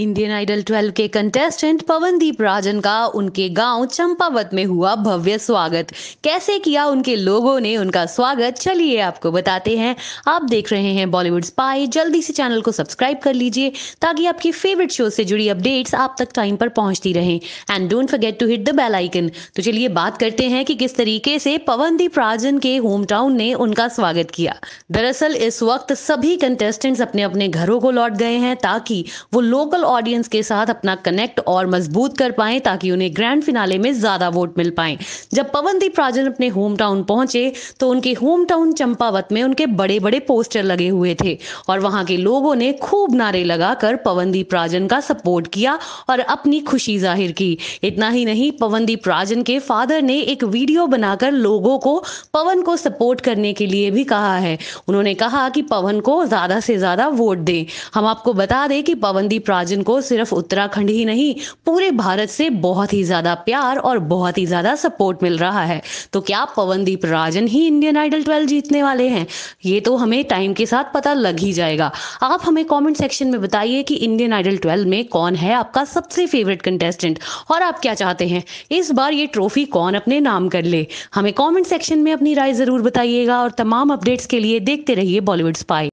Indian idol 12 के contestant Pawandeep राजन का उनके गांव चंपावत में हुआ भव्य स्वागत कैसे किया उनके लोगों ने उनका स्वागत चलिए आपको बताते हैं आप देख रहे हैं बॉलीवुड स्पाई जल्दी से चैनल को सब्सक्राइब कर लीजिए ताकि आपकी फेवरेट शो से जुड़ी अपडेट्स आप तक टाइम पर पहुंचती रहे and don't forget to hit the bell icon तो चलिए बात करते हैं कि किस तरीके से पवनदीप राजन के होम टाउन ने उनका स्वागत किया दरअसल इस वक्त सभी कंटेस्टेंट्स अपने अपने घरों को लौट गए हैं ताकि वो लोकल ऑडियंस के साथ अपना कनेक्ट और मजबूत कर पाए ताकि उन्हें ग्रैंड फिनाले में ज्यादा वोट मिल पाए जब पवनदीप राजन अपने होम टाउन पहुंचे तो उनके होम टाउन चंपावत में उनके बड़े बड़े पोस्टर लगे हुए थे और वहां के लोगों ने खूब नारे लगाकर पवनदीप राजन का सपोर्ट किया और अपनी खुशी जाहिर की इतना ही नहीं पवनदीप राजन के फादर ने एक वीडियो बनाकर लोगों को पवन को सपोर्ट करने के लिए भी कहा है उन्होंने कहा कि पवन को ज्यादा से ज्यादा वोट दें हम आपको बता दें कि पवनदीप राजन अर्जुन को सिर्फ उत्तराखंड ही नहीं पूरे भारत से बहुत ही ज्यादा प्यार और बहुत ही ज्यादा सपोर्ट मिल रहा है तो क्या पवनदीप राजन ही इंडियन आइडल ट्वेल्व जीतने वाले हैं ये तो हमें टाइम के साथ पता लग ही जाएगा आप हमें कॉमेंट सेक्शन में बताइए कि इंडियन आइडल ट्वेल्व में कौन है आपका सबसे फेवरेट कंटेस्टेंट और आप क्या चाहते हैं इस बार ये ट्रॉफी कौन अपने नाम कर ले हमें कॉमेंट सेक्शन में अपनी राय जरूर बताइएगा और तमाम अपडेट्स के लिए देखते रहिए बॉलीवुड स्पाई